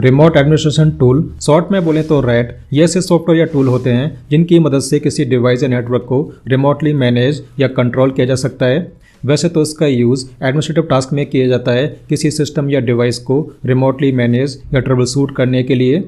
remote administration tool short में बोले तो रेट ये ऐसे सॉफ्टवेयर या टूल होते हैं जिनकी मदद से किसी डिवाइस या नेटवर्क को रिमोटली मैनेज या कंट्रोल किया जा सकता है वैसे तो इसका यूज़ एडमिनिस्ट्रेटिव टास्क में किया जाता है किसी सिस्टम या डिवाइस को रिमोटली मैनेज या ट्रबल शूट करने के लिए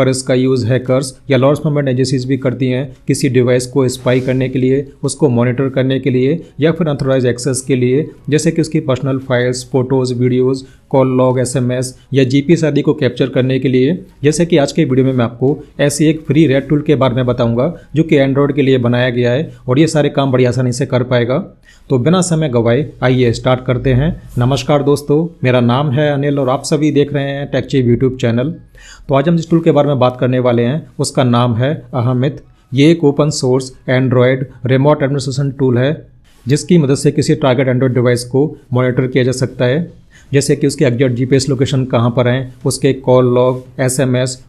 पर इसका यूज़ हैकर्स या लॉर्स मूवमेंट एजेंसीज भी करती हैं किसी डिवाइस को स्पाई करने के लिए उसको मॉनिटर करने के लिए या फिर अनथोराइज एक्सेस के लिए जैसे कि उसकी personal files photos videos call log SMS या जीपीएस आदि को कैप्चर करने के लिए जैसे कि आज के वीडियो में मैं आपको ऐसी एक फ्री रेड टूल के बारे में बताऊंगा जो कि एंड्रॉयड के लिए बनाया गया है और ये सारे काम बड़ी आसानी से कर पाएगा तो बिना समय गवाए आइए स्टार्ट करते हैं नमस्कार दोस्तों मेरा नाम है अनिल और आप सभी देख रहे हैं टेक्ची यूट्यूब चैनल तो आज हम इस टूल के बारे में में बात करने वाले हैं उसका नाम है अहमित ये एक open source Android remote administration tool है जिसकी मदद से किसी टारगेट एंड्रॉयड डिवाइस को मॉनिटर किया जा सकता है जैसे कि उसके एग्जैक्ट जीपीएस लोकेशन कहाँ पर हैं उसके call log logs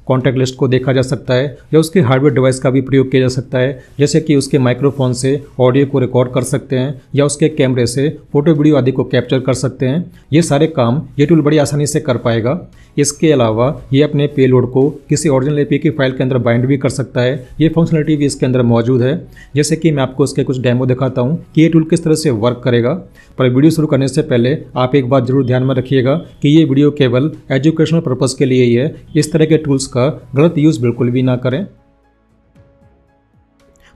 contact list को देखा जा सकता है या उसके हार्डवेयर डिवाइस का भी प्रयोग किया जा सकता है जैसे कि उसके माइक्रोफोन से ऑडियो को रिकॉर्ड कर सकते हैं या उसके कैमरे से फोटो वीडियो आदि को कैप्चर कर सकते हैं ये सारे काम ये टूल बड़ी आसानी से कर पाएगा इसके अलावा ये अपने पेलोड को किसी ओरिजिनल एपी की फाइल के अंदर बाइंड भी कर सकता है ये फंक्शनलिटी भी इसके अंदर मौजूद है जैसे कि मैं आपको उसके कुछ डेमो दिखाता हूँ कि ये टूल किस तरह से वर्क करेगा पर वीडियो शुरू करने से पहले आप एक बात जरूर ध्यान में में रखिएगा कि ये वीडियो केवल एजुकेशनल पर्पज़ के लिए ही है इस तरह के टूल्स का गलत यूज़ बिल्कुल भी ना करें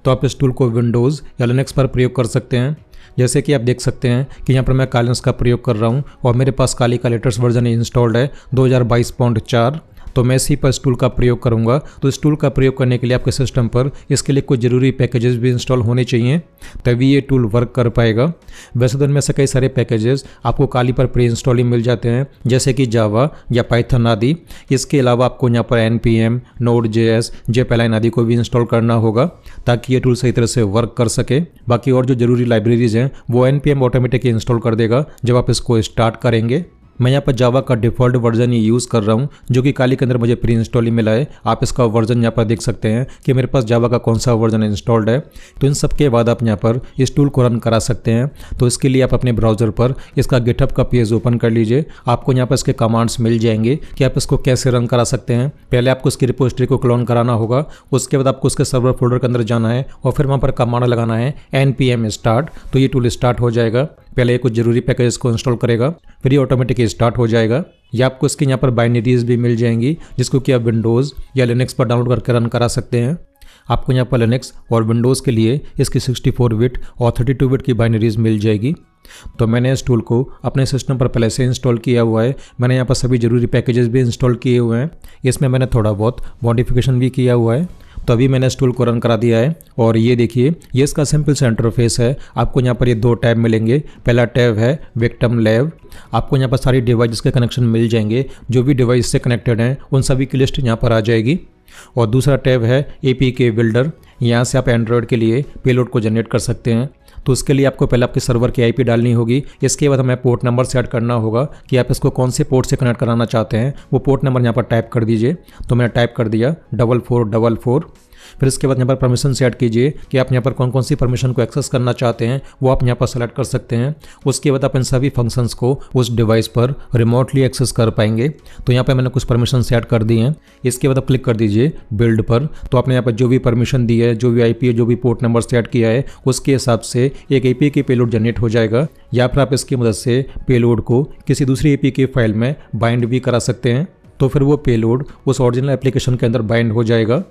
तो आप इस टूल को विंडोज़ या लिनक्स पर प्रयोग कर सकते हैं जैसे कि आप देख सकते हैं कि यहाँ पर मैं कालिन्स का प्रयोग कर रहा हूँ और मेरे पास काली का लेटेस्ट वर्जन इंस्टॉल्ड है दो पॉइंट तो मैं इसी पर टूल का प्रयोग करूँगा तो इस टूल का प्रयोग करने के लिए आपके सिस्टम पर इसके लिए कुछ ज़रूरी पैकेजेस भी इंस्टॉल होने चाहिए तभी ये टूल वर्क कर पाएगा वैसे तो इनमें से कई सारे पैकेजेस आपको काली पर प्री इंस्टॉल ही मिल जाते हैं जैसे कि जावा या पाइथन आदि इसके अलावा आपको यहाँ पर N P M node J S J पैलाइन आदि को भी इंस्टॉल करना होगा ताकि ये टूल सही तरह से वर्क कर सके बाकी और जो जरूरी लाइब्रेरीज हैं वो N P M automatic install कर देगा जब आप इसको स्टार्ट करेंगे मैं यहाँ पर जावा का डिफ़ॉल्ट वर्जन ही यूज़ कर रहा हूँ जो कि काली के अंदर मुझे प्री इंस्टॉल ही मिला है आप इसका वर्जन यहाँ पर देख सकते हैं कि मेरे पास जावा का कौन सा वर्जन इंस्टॉल्ड है तो इन सब के बाद आप यहाँ पर इस टूल को रन करा सकते हैं तो इसके लिए आप अपने ब्राउज़र पर इसका गिटअप का पेज ओपन कर लीजिए आपको यहाँ पर इसके कमांड्स मिल जाएंगे कि आप इसको कैसे रन करा सकते हैं पहले आपको इसकी रिपोजिटरी को क्लोन कराना होगा उसके बाद आपको उसके सर्वर फोल्डर के अंदर जाना है और फिर वहाँ पर कमांड लगाना है एन स्टार्ट तो ये टूल स्टार्ट हो जाएगा पहले कुछ ज़रूरी पैकेज को इंस्टॉल करेगा फिर ये ऑटोमेटिक ये स्टार्ट हो जाएगा या आपको इसके यहाँ पर बाइनरीज भी मिल जाएंगी जिसको कि आप विंडोज़ या लिनक्स पर डाउनलोड करके रन करा सकते हैं आपको यहाँ पर लिनक्स और विंडोज़ के लिए इसकी 64 बिट और 32 बिट की बाइनरीज मिल जाएगी तो मैंने इस टूल को अपने सिस्टम पर पहले से इंस्टॉल किया हुआ है मैंने यहाँ पर सभी ज़रूरी पैकेजेस भी इंस्टॉल किए हुए हैं इसमें मैंने थोड़ा बहुत मॉडिफिकेशन भी किया हुआ है तो अभी मैंने स्टूल को रन करा दिया है और ये देखिए ये इसका सिंपल सा इंटरफेस है आपको यहाँ पर ये दो टैब मिलेंगे पहला टैब है विक्टम लैब आपको यहाँ पर सारी डिवाइस के कनेक्शन मिल जाएंगे जो भी डिवाइस से कनेक्टेड हैं उन सभी की लिस्ट यहाँ पर आ जाएगी और दूसरा टैब है ए पी के बिल्डर यहाँ से आप एंड्रॉयड के लिए पेलोड को जनरेट कर सकते हैं तो उसके लिए आपको पहले आपके सर्वर की आईपी डालनी होगी इसके बाद हमें पोर्ट नंबर सेट करना होगा कि आप इसको कौन से पोर्ट से कनेक्ट कराना चाहते हैं वो पोर्ट नंबर यहाँ पर टाइप कर दीजिए तो मैंने टाइप कर दिया डबल फोर डबल फोर फिर इसके बाद यहाँ पर परमिशन सेट कीजिए कि आप यहाँ पर कौन कौन सी परमिशन को एक्सेस करना चाहते हैं वो आप यहाँ पर सेलेक्ट कर सकते हैं उसके बाद आप इन सभी फंक्शंस को उस डिवाइस पर रिमोटली एक्सेस कर पाएंगे तो यहाँ पर मैंने कुछ परमिशन सेट कर दी हैं इसके बाद आप क्लिक कर दीजिए बिल्ड पर तो आपने यहाँ पर जो भी परमिशन दी है जो भी आई है जो भी पोर्ट नंबर सेट किया है उसके हिसाब से एक ए की पेलोड जनरेट हो जाएगा या फिर आप इसकी मदद से पेलोड को किसी दूसरी ए पी फाइल में बाइंड भी करा सकते हैं तो फिर वो पेलोड उस ओरिजिनल एप्लीकेशन के अंदर बाइंड हो जाएगा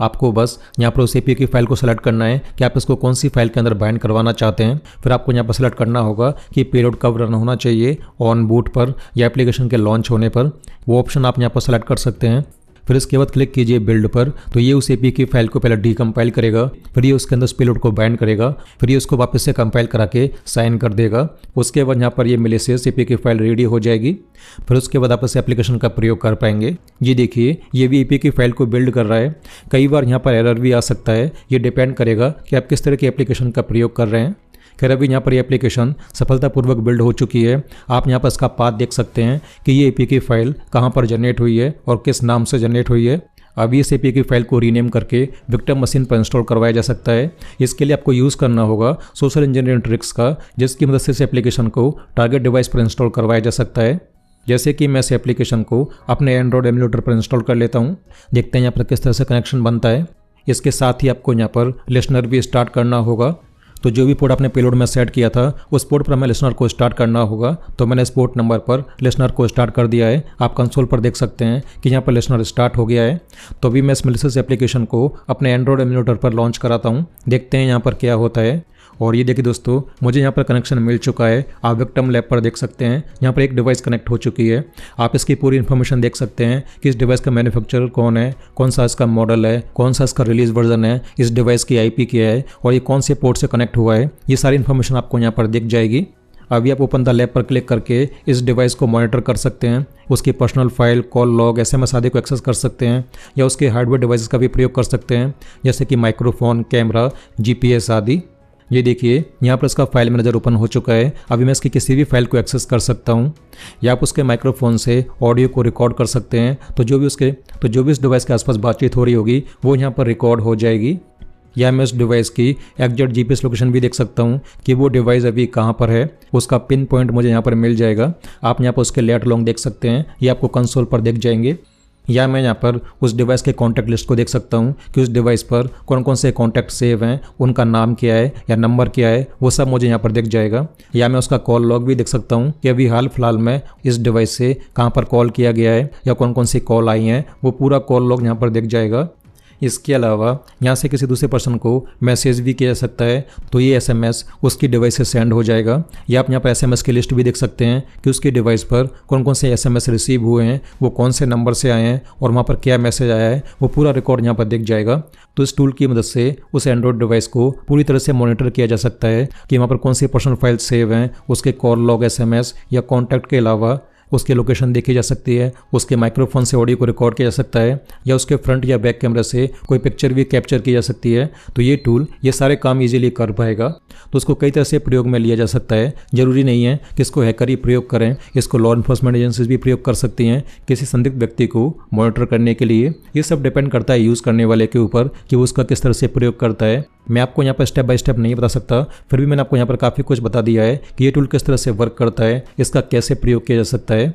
आपको बस यहाँ पर उस ए की फाइल को सेलेक्ट करना है कि आप इसको कौन सी फाइल के अंदर बाइंड करवाना चाहते हैं फिर आपको यहाँ पर सेलेक्ट करना होगा कि पेलोड कब रन होना चाहिए ऑन बूट पर या एप्लीकेशन के लॉन्च होने पर वो ऑप्शन आप यहाँ पर सेलेक्ट कर सकते हैं फिर इसके बाद क्लिक कीजिए बिल्ड पर तो ये उस एपी की फाइल को पहले डीकम्पाइल करेगा फिर ये उसके अंदर स्पेलोड को बैंड करेगा फिर ये उसको वापस से कंपाइल करा के साइन कर देगा उसके बाद यहाँ पर ये मिलेसियस एपी की फाइल रेडी हो जाएगी फिर उसके बाद आप इस एप्लीकेशन का प्रयोग कर पाएंगे ये देखिए ये भी एपी की फाइल को बिल्ड कर रहा है कई बार यहाँ पर एरर भी आ सकता है ये डिपेंड करेगा कि आप किस तरह की एप्लीकेशन का प्रयोग कर रहे हैं खैर अभी यहाँ पर ये एप्लीकेशन सफलतापूर्वक बिल्ड हो चुकी है आप यहाँ पर इसका पाथ देख सकते हैं कि ये ए की फाइल कहाँ पर जनरेट हुई है और किस नाम से जनरेट हुई है अब इस ए की फाइल को रीनेम करके विक्टम मशीन पर इंस्टॉल करवाया जा सकता है इसके लिए आपको यूज़ करना होगा सोशल इंजीनियरिंग ट्रिक्स का जिसकी मदद से इस एप्लीकेशन को टारगेट डिवाइस पर इंस्टॉल करवाया जा सकता है जैसे कि मैं इस एप्लीकेशन को अपने एंड्रॉयड एमलेटर पर इंस्टॉल कर लेता हूँ देखते हैं यहाँ पर किस तरह से कनेक्शन बनता है इसके साथ ही आपको यहाँ पर लिस्नर भी स्टार्ट करना होगा तो जो भी पोर्ट आपने पेलोड में सेट किया था उस पोर्ट पर हमें लिसनर को स्टार्ट करना होगा तो मैंने इस पोर्ट नंबर पर लिसनर को स्टार्ट कर दिया है आप कंसोल पर देख सकते हैं कि यहाँ पर लिसनर स्टार्ट हो गया है तो अभी मैं इस मिलिस एप्लीकेशन को अपने एंड्रॉयड एम्यूलेटर पर लॉन्च कराता हूँ देखते हैं यहाँ पर क्या होता है और ये देखिए दोस्तों मुझे यहाँ पर कनेक्शन मिल चुका है आप विक्टम लैब पर देख सकते हैं यहाँ पर एक डिवाइस कनेक्ट हो चुकी है आप इसकी पूरी इन्फॉर्मेशन देख सकते हैं कि इस डिवाइस का मैन्युफैक्चरर कौन है कौन सा इसका मॉडल है कौन सा इसका रिलीज वर्जन है इस डिवाइस की आई क्या है और ये कौन से पोर्ट से कनेक्ट हुआ है ये सारी इन्फॉर्मेशन आपको यहाँ पर दिख जाएगी अभी आप ओपन द लैब पर क्लिक करके इस डिवाइस को मॉनिटर कर सकते हैं उसकी personal file call log S M S आदि को एक्सेस कर सकते हैं या उसके हार्डवेयर डिवाइसेस का भी प्रयोग कर सकते हैं जैसे कि माइक्रोफोन कैमरा जीपीएस आदि ये देखिए यहाँ पर इसका फाइल मैनेजर ओपन हो चुका है अभी मैं इसकी किसी भी फाइल को एक्सेस कर सकता हूँ या आप उसके माइक्रोफोन से ऑडियो को रिकॉर्ड कर सकते हैं तो जो भी उसके तो जो भी इस डिवाइस के आसपास बातचीत हो रही होगी वो यहाँ पर रिकॉर्ड हो जाएगी या मैं उस डिवाइस की एग्जैक्ट जी लोकेशन भी देख सकता हूँ कि वो डिवाइस अभी कहाँ पर है उसका पिन पॉइंट मुझे यहाँ पर मिल जाएगा आप यहाँ पर उसके लेट लॉन्ग देख सकते हैं ये आपको कंसोल पर देख जाएंगे या मैं यहाँ पर उस डिवाइस के कॉन्टैक्ट लिस्ट को देख सकता हूँ कि उस डिवाइस पर कौन कौन से कॉन्टैक्ट सेव हैं उनका नाम क्या है या नंबर क्या है वो सब मुझे यहाँ पर देख जाएगा या मैं उसका कॉल लॉग भी देख सकता हूँ कि अभी हाल फिलहाल में इस डिवाइस से कहाँ पर कॉल किया गया है या कौन कौन सी कॉल आई हैं वो पूरा कॉल लॉग यहाँ पर देख जाएगा इसके अलावा यहाँ से किसी दूसरे पर्सन को मैसेज भी किया जा सकता है तो ये एस उसकी डिवाइस से सेंड हो जाएगा या आप यहाँ पर एस की लिस्ट भी देख सकते हैं कि उसके डिवाइस पर कौन कौन से एस रिसीव हुए हैं वो कौन से नंबर से आए हैं और वहाँ पर क्या मैसेज आया है वो पूरा रिकॉर्ड यहाँ पर दिख जाएगा तो इस टूल की मदद से उस एंड्रॉयड डिवाइस को पूरी तरह से मॉनिटर किया जा सकता है कि वहाँ पर कौन से पर्सनल फाइल सेव हैं उसके कॉल लॉग एस या कॉन्टैक्ट के अलावा उसकी लोकेशन देखी जा सकती है उसके माइक्रोफोन से ऑडियो को रिकॉर्ड किया जा सकता है या उसके फ्रंट या बैक कैमरा से कोई पिक्चर भी कैप्चर की जा सकती है तो ये टूल ये सारे काम ईजिली कर पाएगा तो उसको कई तरह से प्रयोग में लिया जा सकता है जरूरी नहीं है कि इसको हैकर ही प्रयोग करें इसको लॉ इन्फोर्समेंट एजेंसीज भी प्रयोग कर सकती हैं किसी संदिग्ध व्यक्ति को मॉनिटर करने के लिए ये सब डिपेंड करता है यूज़ करने वाले के ऊपर कि वो उसका किस तरह से प्रयोग करता है मैं आपको यहाँ पर स्टेप बाय स्टेप नहीं बता सकता फिर भी मैंने आपको यहाँ पर काफ़ी कुछ बता दिया है कि ये टूल किस तरह से वर्क करता है इसका कैसे प्रयोग किया जा सकता है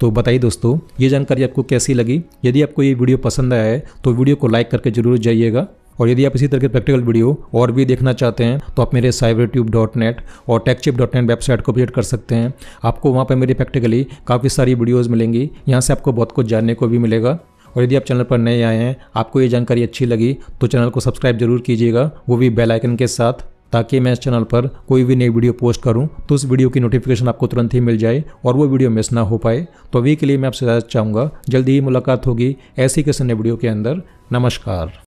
तो बताइए दोस्तों ये जानकारी आपको कैसी लगी यदि आपको ये वीडियो पसंद आया है तो वीडियो को लाइक करके जरूर जाइएगा और यदि आप इसी तरह के प्रैक्टिकल वीडियो और भी देखना चाहते हैं तो आप मेरे साइबर ट्यूब डॉट नेट और टेकचिप डॉट नेट वेबसाइट को विजिट कर सकते हैं आपको वहाँ पर मेरी प्रैक्टिकली काफ़ी सारी वीडियोज़ मिलेंगी यहाँ से आपको बहुत कुछ जानने को भी मिलेगा और यदि आप चैनल पर नए आए हैं आपको ये जानकारी अच्छी लगी तो चैनल को सब्सक्राइब जरूर कीजिएगा वो भी बेल आइकन के साथ ताकि मैं इस चैनल पर कोई भी नई वीडियो पोस्ट करूं तो उस वीडियो की नोटिफिकेशन आपको तुरंत ही मिल जाए और वो वीडियो मिस ना हो पाए तो अभी के लिए मैं आपसे चाहूँगा जल्दी ही मुलाकात होगी ऐसी किसी नए वीडियो के अंदर नमस्कार